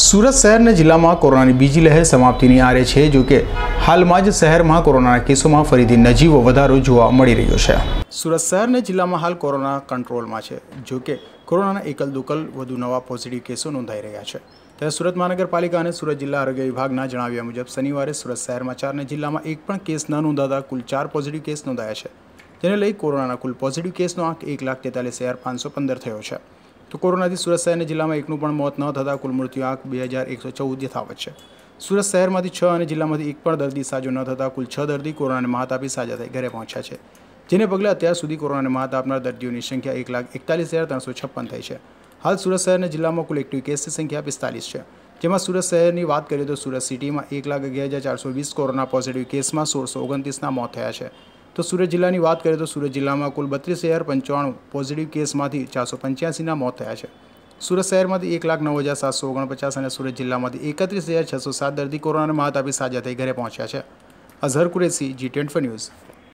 સુરત શહેરના જિલ્લામાં કોરોનાની બીજી લહેર સમાપ્તિની આરે છે જો કે હાલમાં જ શહેરમાં કોરોનાના કેસોમાં ફરીથી નજીવો વધારો જોવા મળી રહ્યો છે સુરત શહેરના જિલ્લામાં હાલ કોરોના કંટ્રોલમાં છે જો કે કોરોનાના એકલ દુકલ વધુ નવા પોઝિટિવ કેસો નોંધાઈ રહ્યા છે ત્યારે સુરત મહાનગરપાલિકા અને સુરત જિલ્લા આરોગ્ય વિભાગના જણાવ્યા મુજબ શનિવારે સુરત શહેરમાં ચારને જિલ્લામાં એક પણ કેસ ન નોંધાતા કુલ ચાર પોઝિટિવ કેસ નોંધાયા છે જેને લઈ કોરોનાના કુલ પોઝિટિવ કેસનો આંક એક લાખ તેતાલીસ હજાર પાંચસો પંદર થયો છે તો કોરોનાથી સુરત શહેરના જિલ્લામાં એકનું પણ મોત ન થતાં કુલ મૃત્યુ આંક બે હજાર એકસો ચૌદ યથાવત છે સુરત શહેરમાંથી છ અને જિલ્લામાંથી એક પણ દર્દી સાજો ન થતાં કુલ છ દર્દી કોરોનાને માત આપી સાજા થઈ ઘરે પહોંચ્યા છે જેને પગલે અત્યાર સુધી કોરોનાને માત આપનાર દર્દીઓની સંખ્યા એક લાખ એકતાલીસ હજાર ત્રણસો છપ્પન થઈ છે હાલ સુરત શહેરના જિલ્લામાં કુલ એક્ટિવ કેસની સંખ્યા પિસ્તાલીસ છે જેમાં સુરત શહેરની વાત કરીએ તો સુરત સિટીમાં એક લાખ અગિયાર હજાર ચારસો વીસ કોરોના પોઝિટિવ કેસમાં સોળસો ઓગણત્રીસના મોત થયા છે તો સુરત જિલ્લાની વાત કરીએ તો સુરત જિલ્લામાં કુલ બત્રીસ હજાર પંચાણું પોઝિટિવ કેસમાંથી ચારસો પંચ્યાસીના મોત થયા છે સુરત શહેરમાંથી એક લાખ નવ હજાર સાતસો ઓગણપચાસ અને સુરત જિલ્લામાંથી એકત્રીસ હજાર છસો સાત દર્દી કોરોનાને માત આપી સાજા થઈ ઘરે પહોંચ્યા છે અઝહર કુરેશી જી ટ્વેન્ટી ન્યૂઝ